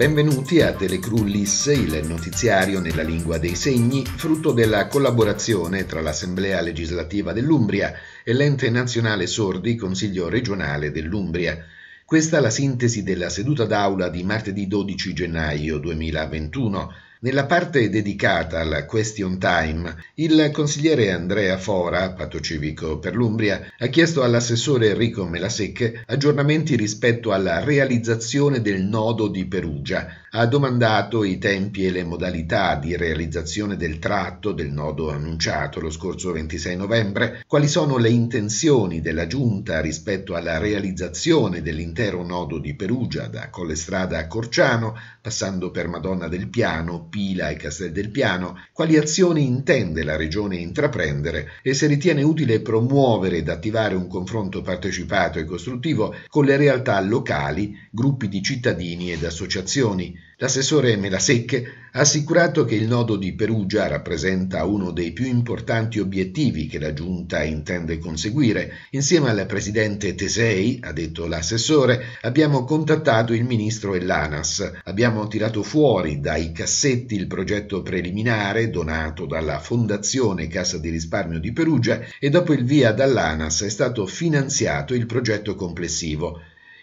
Benvenuti a Telecrullis, il notiziario nella lingua dei segni, frutto della collaborazione tra l'Assemblea legislativa dell'Umbria e l'Ente Nazionale Sordi Consiglio regionale dell'Umbria. Questa è la sintesi della seduta d'aula di martedì 12 gennaio 2021. Nella parte dedicata al question time, il consigliere Andrea Fora, patto civico per l'Umbria, ha chiesto all'assessore Enrico Melasecche aggiornamenti rispetto alla realizzazione del nodo di Perugia, ha domandato i tempi e le modalità di realizzazione del tratto del nodo annunciato lo scorso 26 novembre, quali sono le intenzioni della Giunta rispetto alla realizzazione dell'intero nodo di Perugia da Collestrada a Corciano, passando per Madonna del Piano, Pila e Castel del Piano, quali azioni intende la Regione intraprendere e se ritiene utile promuovere ed attivare un confronto partecipato e costruttivo con le realtà locali, gruppi di cittadini ed associazioni L'assessore Melasecche ha assicurato che il nodo di Perugia rappresenta uno dei più importanti obiettivi che la Giunta intende conseguire. Insieme al presidente Tesei, ha detto l'assessore, abbiamo contattato il ministro e l'ANAS. Abbiamo tirato fuori dai cassetti il progetto preliminare donato dalla Fondazione Cassa di Risparmio di Perugia e dopo il via dall'ANAS è stato finanziato il progetto complessivo.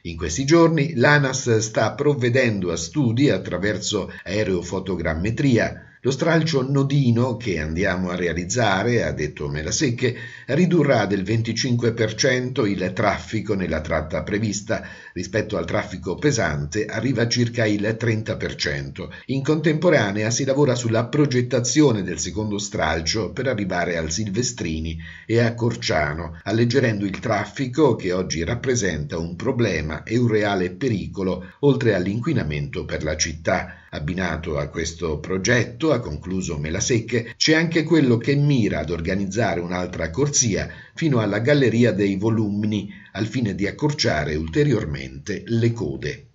In questi giorni l'ANAS sta provvedendo a studi attraverso aerofotogrammetria lo stralcio nodino che andiamo a realizzare, ha detto Melasecche, ridurrà del 25% il traffico nella tratta prevista, rispetto al traffico pesante arriva a circa il 30%. In contemporanea si lavora sulla progettazione del secondo stralcio per arrivare al Silvestrini e a Corciano, alleggerendo il traffico che oggi rappresenta un problema e un reale pericolo, oltre all'inquinamento per la città. Abbinato a questo progetto, ha concluso Melasecche, c'è anche quello che mira ad organizzare un'altra corsia fino alla Galleria dei Volumni al fine di accorciare ulteriormente le code.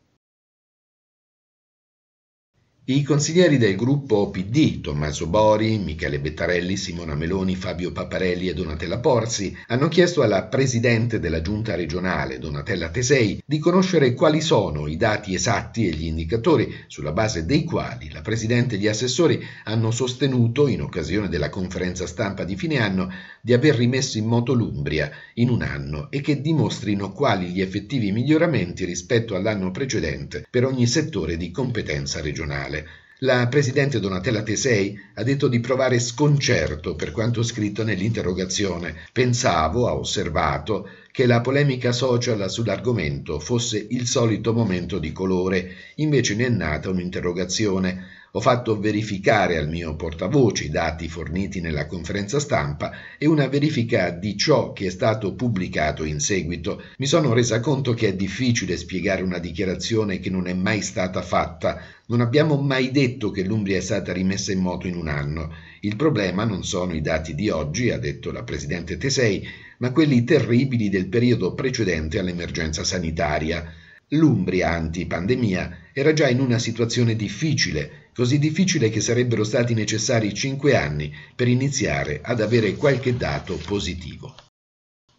I consiglieri del gruppo PD, Tommaso Bori, Michele Bettarelli, Simona Meloni, Fabio Paparelli e Donatella Porzi, hanno chiesto alla presidente della giunta regionale, Donatella Tesei, di conoscere quali sono i dati esatti e gli indicatori sulla base dei quali la presidente e gli assessori hanno sostenuto, in occasione della conferenza stampa di fine anno, di aver rimesso in moto l'Umbria in un anno e che dimostrino quali gli effettivi miglioramenti rispetto all'anno precedente per ogni settore di competenza regionale mondiale. La presidente Donatella Tesei ha detto di provare sconcerto per quanto scritto nell'interrogazione. Pensavo, ha osservato, che la polemica social sull'argomento fosse il solito momento di colore, invece ne è nata un'interrogazione ho fatto verificare al mio portavoce i dati forniti nella conferenza stampa e una verifica di ciò che è stato pubblicato in seguito. Mi sono resa conto che è difficile spiegare una dichiarazione che non è mai stata fatta. Non abbiamo mai detto che l'Umbria è stata rimessa in moto in un anno. Il problema non sono i dati di oggi, ha detto la Presidente Tesei, ma quelli terribili del periodo precedente all'emergenza sanitaria. L'Umbria antipandemia era già in una situazione difficile, così difficile che sarebbero stati necessari cinque anni per iniziare ad avere qualche dato positivo.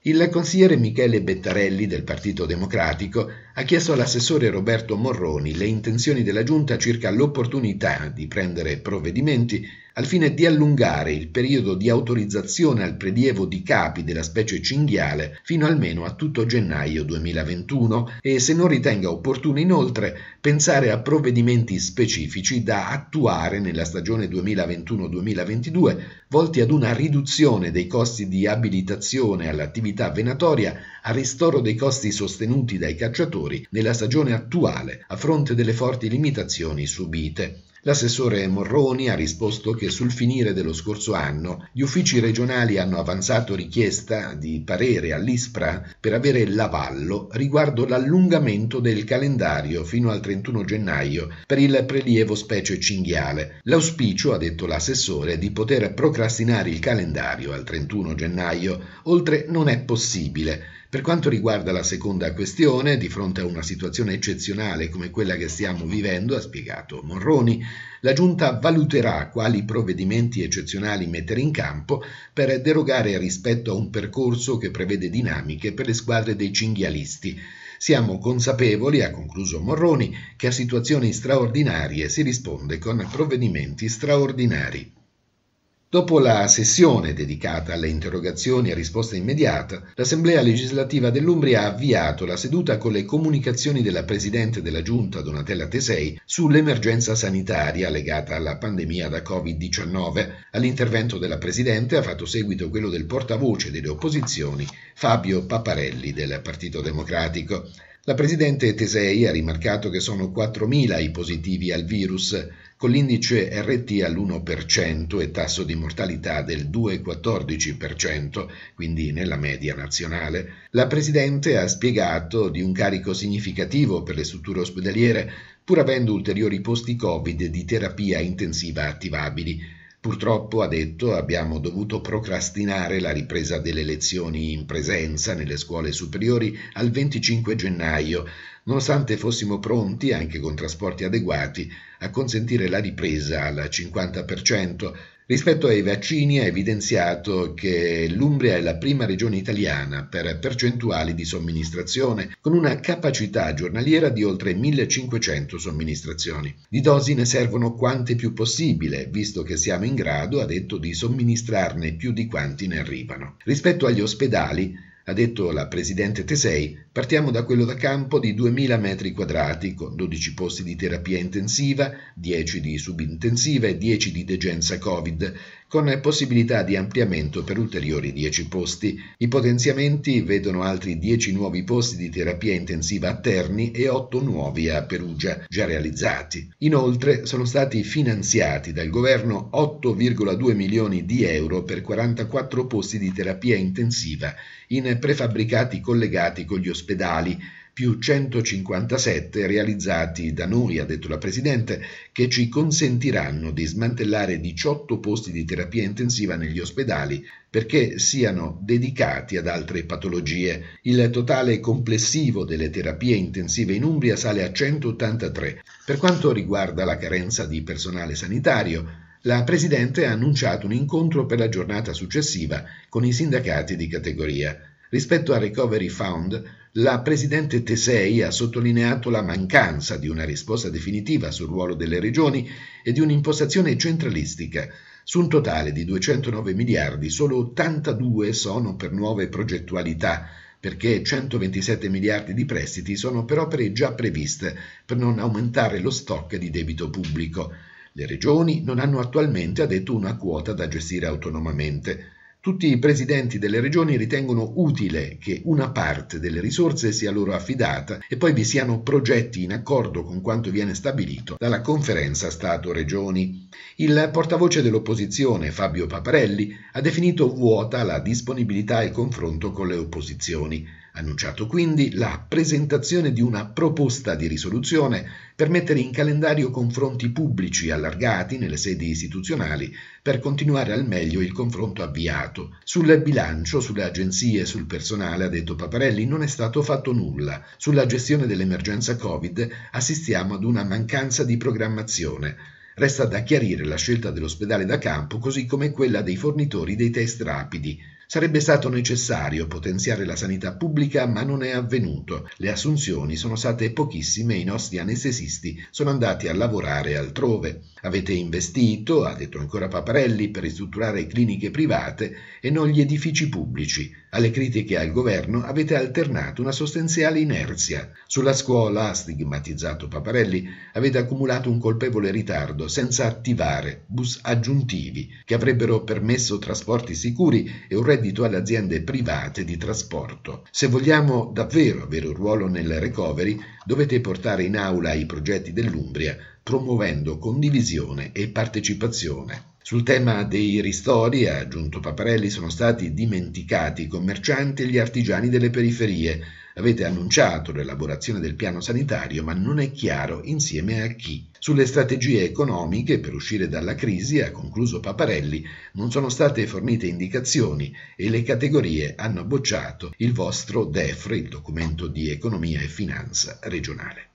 Il consigliere Michele Bettarelli del Partito Democratico ha chiesto all'assessore Roberto Morroni le intenzioni della Giunta circa l'opportunità di prendere provvedimenti al fine di allungare il periodo di autorizzazione al prelievo di capi della specie cinghiale fino almeno a tutto gennaio 2021 e se non ritenga opportuno inoltre pensare a provvedimenti specifici da attuare nella stagione 2021-2022 volti ad una riduzione dei costi di abilitazione all'attività venatoria a ristoro dei costi sostenuti dai cacciatori nella stagione attuale a fronte delle forti limitazioni subite. L'assessore Morroni ha risposto che sul finire dello scorso anno gli uffici regionali hanno avanzato richiesta di parere all'ISPRA per avere l'avallo riguardo l'allungamento del calendario fino al 31 gennaio per il prelievo specie cinghiale. L'auspicio, ha detto l'assessore, di poter procrastinare il calendario al 31 gennaio, oltre non è possibile per quanto riguarda la seconda questione, di fronte a una situazione eccezionale come quella che stiamo vivendo, ha spiegato Morroni, la Giunta valuterà quali provvedimenti eccezionali mettere in campo per derogare rispetto a un percorso che prevede dinamiche per le squadre dei cinghialisti. Siamo consapevoli, ha concluso Morroni, che a situazioni straordinarie si risponde con provvedimenti straordinari. Dopo la sessione dedicata alle interrogazioni a risposta immediata, l'Assemblea legislativa dell'Umbria ha avviato la seduta con le comunicazioni della Presidente della Giunta Donatella Tesei sull'emergenza sanitaria legata alla pandemia da Covid-19. All'intervento della Presidente ha fatto seguito quello del portavoce delle opposizioni Fabio Paparelli del Partito Democratico. La presidente Tesei ha rimarcato che sono 4.000 i positivi al virus, con l'indice RT all'1% e tasso di mortalità del 2,14%, quindi nella media nazionale. La presidente ha spiegato di un carico significativo per le strutture ospedaliere, pur avendo ulteriori posti Covid di terapia intensiva attivabili Purtroppo, ha detto, abbiamo dovuto procrastinare la ripresa delle lezioni in presenza nelle scuole superiori al 25 gennaio, nonostante fossimo pronti, anche con trasporti adeguati, a consentire la ripresa al 50% Rispetto ai vaccini ha evidenziato che l'Umbria è la prima regione italiana per percentuali di somministrazione, con una capacità giornaliera di oltre 1500 somministrazioni. Di dosi ne servono quante più possibile, visto che siamo in grado, ha detto, di somministrarne più di quanti ne arrivano. Rispetto agli ospedali, ha detto la presidente Tesei, partiamo da quello da campo di 2.000 metri quadrati con 12 posti di terapia intensiva, 10 di subintensiva e 10 di degenza Covid con possibilità di ampliamento per ulteriori 10 posti. I potenziamenti vedono altri 10 nuovi posti di terapia intensiva a Terni e 8 nuovi a Perugia, già realizzati. Inoltre sono stati finanziati dal governo 8,2 milioni di euro per 44 posti di terapia intensiva in prefabbricati collegati con gli ospedali più 157 realizzati da noi, ha detto la Presidente, che ci consentiranno di smantellare 18 posti di terapia intensiva negli ospedali perché siano dedicati ad altre patologie. Il totale complessivo delle terapie intensive in Umbria sale a 183. Per quanto riguarda la carenza di personale sanitario, la Presidente ha annunciato un incontro per la giornata successiva con i sindacati di categoria. Rispetto al Recovery Fund, la Presidente Tesei ha sottolineato la mancanza di una risposta definitiva sul ruolo delle regioni e di un'impostazione centralistica. Su un totale di 209 miliardi, solo 82 sono per nuove progettualità, perché 127 miliardi di prestiti sono per opere già previste per non aumentare lo stock di debito pubblico. Le regioni non hanno attualmente, ha detto, una quota da gestire autonomamente. Tutti i presidenti delle regioni ritengono utile che una parte delle risorse sia loro affidata e poi vi siano progetti in accordo con quanto viene stabilito dalla conferenza Stato-Regioni. Il portavoce dell'opposizione, Fabio Paparelli, ha definito vuota la disponibilità al confronto con le opposizioni. Annunciato quindi la presentazione di una proposta di risoluzione per mettere in calendario confronti pubblici allargati nelle sedi istituzionali per continuare al meglio il confronto avviato. Sul bilancio, sulle agenzie e sul personale, ha detto Paparelli, non è stato fatto nulla. Sulla gestione dell'emergenza Covid assistiamo ad una mancanza di programmazione. Resta da chiarire la scelta dell'ospedale da campo così come quella dei fornitori dei test rapidi. Sarebbe stato necessario potenziare la sanità pubblica, ma non è avvenuto. Le assunzioni sono state pochissime e i nostri anestesisti sono andati a lavorare altrove. Avete investito, ha detto ancora Paparelli, per ristrutturare cliniche private e non gli edifici pubblici. Alle critiche al governo avete alternato una sostanziale inerzia. Sulla scuola, stigmatizzato Paparelli, avete accumulato un colpevole ritardo senza attivare bus aggiuntivi che avrebbero permesso trasporti sicuri e un reddito alle aziende private di trasporto. Se vogliamo davvero avere un ruolo nel recovery, dovete portare in aula i progetti dell'Umbria promuovendo condivisione e partecipazione. Sul tema dei ristori, ha aggiunto Paparelli, sono stati dimenticati i commercianti e gli artigiani delle periferie. Avete annunciato l'elaborazione del piano sanitario, ma non è chiaro insieme a chi. Sulle strategie economiche per uscire dalla crisi, ha concluso Paparelli, non sono state fornite indicazioni e le categorie hanno bocciato il vostro DEFRE, il documento di economia e finanza regionale.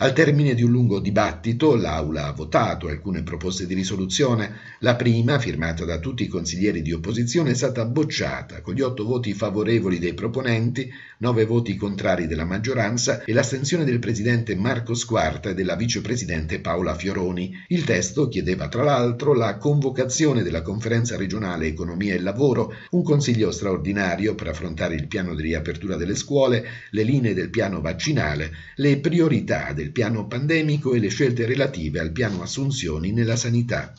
Al termine di un lungo dibattito l'Aula ha votato alcune proposte di risoluzione. La prima, firmata da tutti i consiglieri di opposizione, è stata bocciata con gli otto voti favorevoli dei proponenti, nove voti contrari della maggioranza e l'astensione del presidente Marco Squarta e della vicepresidente Paola Fioroni. Il testo chiedeva tra l'altro la convocazione della conferenza regionale economia e lavoro, un consiglio straordinario per affrontare il piano di riapertura delle scuole, le linee del piano vaccinale, le priorità del il piano pandemico e le scelte relative al piano assunzioni nella sanità.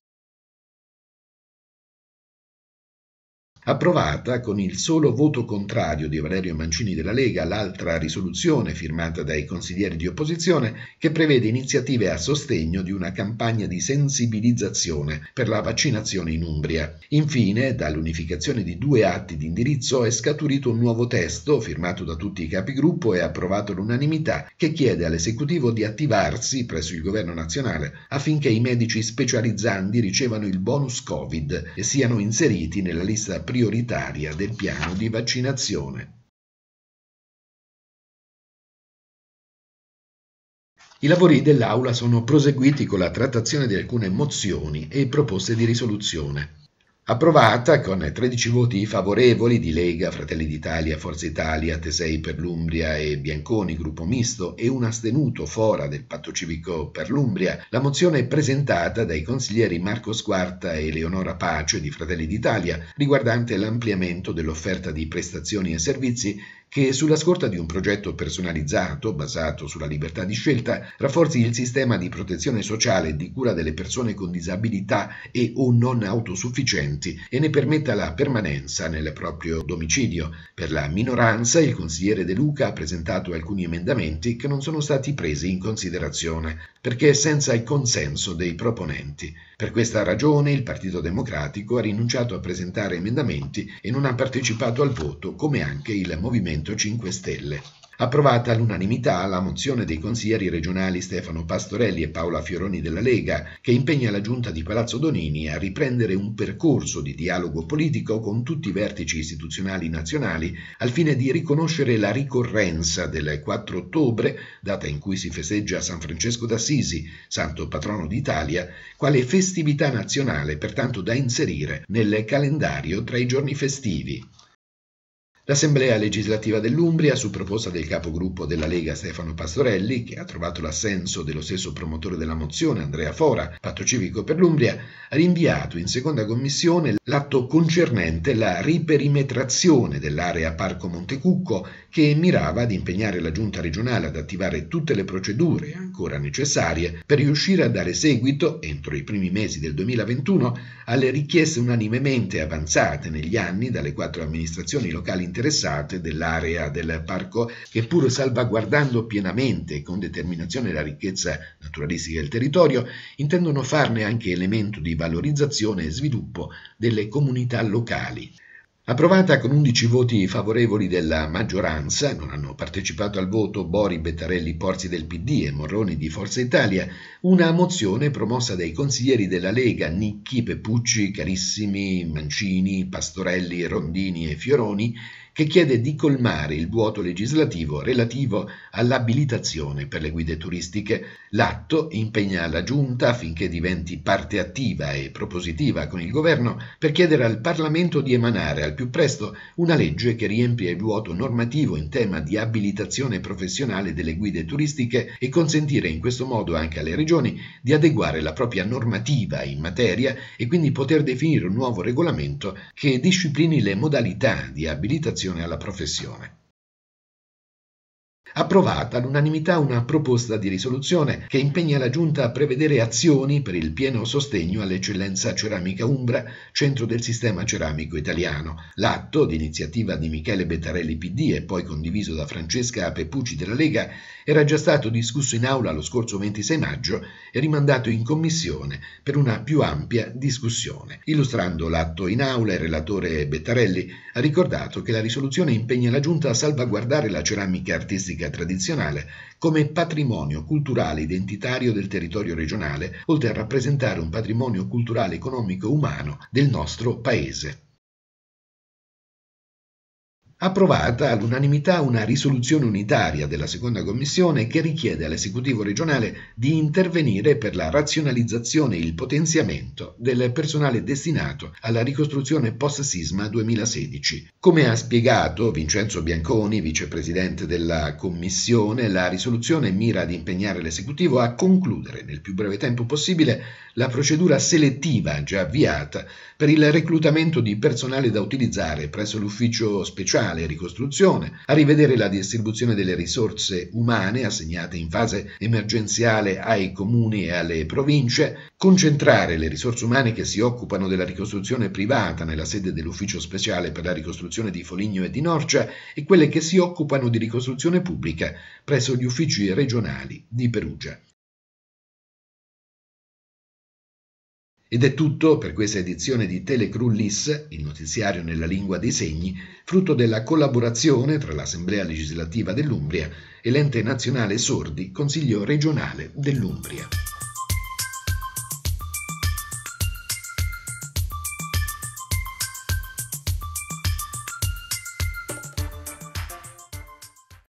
Approvata con il solo voto contrario di Valerio Mancini della Lega l'altra risoluzione firmata dai consiglieri di opposizione che prevede iniziative a sostegno di una campagna di sensibilizzazione per la vaccinazione in Umbria. Infine, dall'unificazione di due atti di indirizzo è scaturito un nuovo testo firmato da tutti i capigruppo e approvato all'unanimità che chiede all'esecutivo di attivarsi presso il governo nazionale affinché i medici specializzandi ricevano il bonus Covid e siano inseriti nella lista prioritaria prioritaria del piano di vaccinazione. I lavori dell'Aula sono proseguiti con la trattazione di alcune mozioni e proposte di risoluzione approvata con 13 voti favorevoli di Lega, Fratelli d'Italia, Forza Italia, Tesei per l'Umbria e Bianconi, gruppo misto, e un astenuto fora del patto civico per l'Umbria, la mozione è presentata dai consiglieri Marco Squarta e Leonora Pace di Fratelli d'Italia riguardante l'ampliamento dell'offerta di prestazioni e servizi che sulla scorta di un progetto personalizzato basato sulla libertà di scelta rafforzi il sistema di protezione sociale e di cura delle persone con disabilità e o non autosufficienti e ne permetta la permanenza nel proprio domicilio. Per la minoranza il consigliere De Luca ha presentato alcuni emendamenti che non sono stati presi in considerazione perché senza il consenso dei proponenti. Per questa ragione il Partito Democratico ha rinunciato a presentare emendamenti e non ha partecipato al voto, come anche il Movimento 5 Stelle approvata all'unanimità la mozione dei consiglieri regionali Stefano Pastorelli e Paola Fioroni della Lega, che impegna la giunta di Palazzo Donini a riprendere un percorso di dialogo politico con tutti i vertici istituzionali nazionali al fine di riconoscere la ricorrenza del 4 ottobre, data in cui si festeggia San Francesco d'Assisi, santo patrono d'Italia, quale festività nazionale pertanto da inserire nel calendario tra i giorni festivi. L'Assemblea legislativa dell'Umbria, su proposta del capogruppo della Lega Stefano Pastorelli, che ha trovato l'assenso dello stesso promotore della mozione Andrea Fora, patto civico per l'Umbria, ha rinviato in seconda commissione l'atto concernente la riperimetrazione dell'area Parco Montecucco che mirava ad impegnare la Giunta regionale ad attivare tutte le procedure ancora necessarie per riuscire a dare seguito, entro i primi mesi del 2021, alle richieste unanimemente avanzate negli anni dalle quattro amministrazioni locali interessate interessate dell'area del parco che pur salvaguardando pienamente e con determinazione la ricchezza naturalistica del territorio, intendono farne anche elemento di valorizzazione e sviluppo delle comunità locali. Approvata con 11 voti favorevoli della maggioranza, non hanno partecipato al voto Bori, Bettarelli, Porzi del PD e Morroni di Forza Italia, una mozione promossa dai consiglieri della Lega Nicchi, Pepucci, Carissimi, Mancini, Pastorelli, Rondini e Fioroni, che chiede di colmare il vuoto legislativo relativo all'abilitazione per le guide turistiche. L'atto impegna la Giunta affinché diventi parte attiva e propositiva con il Governo per chiedere al Parlamento di emanare al più presto una legge che riempie il vuoto normativo in tema di abilitazione professionale delle guide turistiche e consentire in questo modo anche alle regioni di adeguare la propria normativa in materia e quindi poter definire un nuovo regolamento che disciplini le modalità di abilitazione dedicazione alla professione. Approvata all'unanimità una proposta di risoluzione che impegna la Giunta a prevedere azioni per il pieno sostegno all'eccellenza ceramica Umbra, centro del sistema ceramico italiano. L'atto, d'iniziativa di Michele Bettarelli PD e poi condiviso da Francesca Peppucci della Lega, era già stato discusso in aula lo scorso 26 maggio e rimandato in commissione per una più ampia discussione. Illustrando l'atto in aula, il relatore Bettarelli ha ricordato che la risoluzione impegna la Giunta a salvaguardare la ceramica artistica tradizionale come patrimonio culturale identitario del territorio regionale, oltre a rappresentare un patrimonio culturale, economico e umano del nostro Paese approvata all'unanimità una risoluzione unitaria della seconda commissione che richiede all'esecutivo regionale di intervenire per la razionalizzazione e il potenziamento del personale destinato alla ricostruzione post-sisma 2016. Come ha spiegato Vincenzo Bianconi, vicepresidente della commissione, la risoluzione mira ad impegnare l'esecutivo a concludere nel più breve tempo possibile la procedura selettiva già avviata per il reclutamento di personale da utilizzare presso l'ufficio speciale funzionale e ricostruzione, a rivedere la distribuzione delle risorse umane assegnate in fase emergenziale ai comuni e alle province, concentrare le risorse umane che si occupano della ricostruzione privata nella sede dell'Ufficio Speciale per la ricostruzione di Foligno e di Norcia e quelle che si occupano di ricostruzione pubblica presso gli uffici regionali di Perugia. Ed è tutto per questa edizione di Telecrullis, il notiziario nella lingua dei segni, frutto della collaborazione tra l'Assemblea legislativa dell'Umbria e l'ente nazionale sordi Consiglio regionale dell'Umbria.